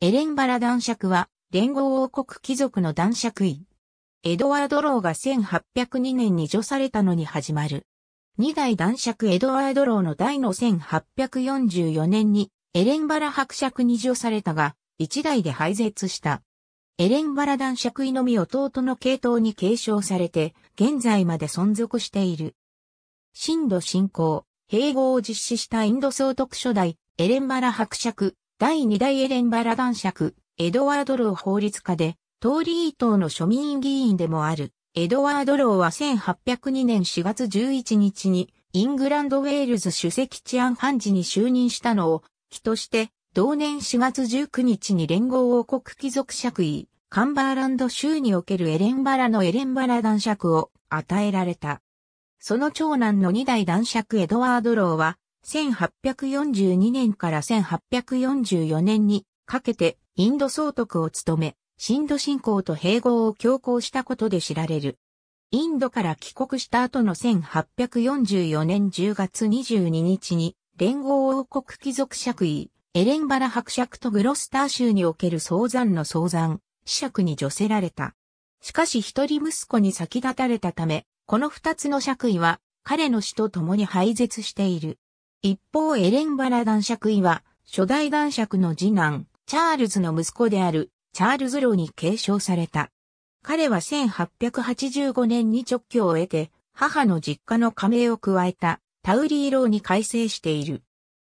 エレンバラ男爵は、連合王国貴族の男爵位。エドワード・ローが1802年に除されたのに始まる。二代男爵エドワード・ローの代の1844年に、エレンバラ伯爵に除されたが、一代で廃絶した。エレンバラ男爵位のみ弟の系統に継承されて、現在まで存続している。新度侵攻、併合を実施したインド総督初代、エレンバラ伯爵、第2代エレンバラ男爵、エドワード・ロー法律家で、トーリー党の庶民議員でもある、エドワード・ローは1802年4月11日に、イングランド・ウェールズ主席治安判事に就任したのを、起として、同年4月19日に連合王国貴族爵位、カンバーランド州におけるエレンバラのエレンバラ男爵を与えられた。その長男の2代男爵エドワード・ローは、1842年から1844年にかけてインド総督を務め、シンド信仰と併合を強行したことで知られる。インドから帰国した後の1844年10月22日に、連合王国貴族爵位、エレンバラ伯爵とグロスター州における総山の総山、子爵に除せられた。しかし一人息子に先立たれたため、この二つの爵位は彼の死と共に廃絶している。一方エレンバラ男爵位は、初代男爵の次男、チャールズの息子である、チャールズ・ローに継承された。彼は1885年に直居を得て、母の実家の加盟を加えた、タウリー・ローに改正している。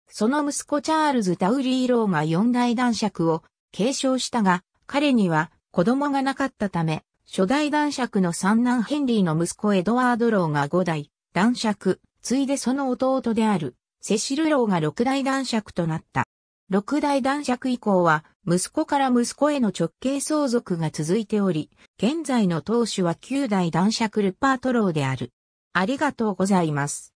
その息子チャールズ・タウリー・ローが四代男爵を継承したが、彼には子供がなかったため、初代男爵の三男ヘンリーの息子エドワード・ローが五代、男爵、ついでその弟であるセシルローが六大男爵となった。六大男爵以降は、息子から息子への直系相続が続いており、現在の当主は九代男爵ルパートローである。ありがとうございます。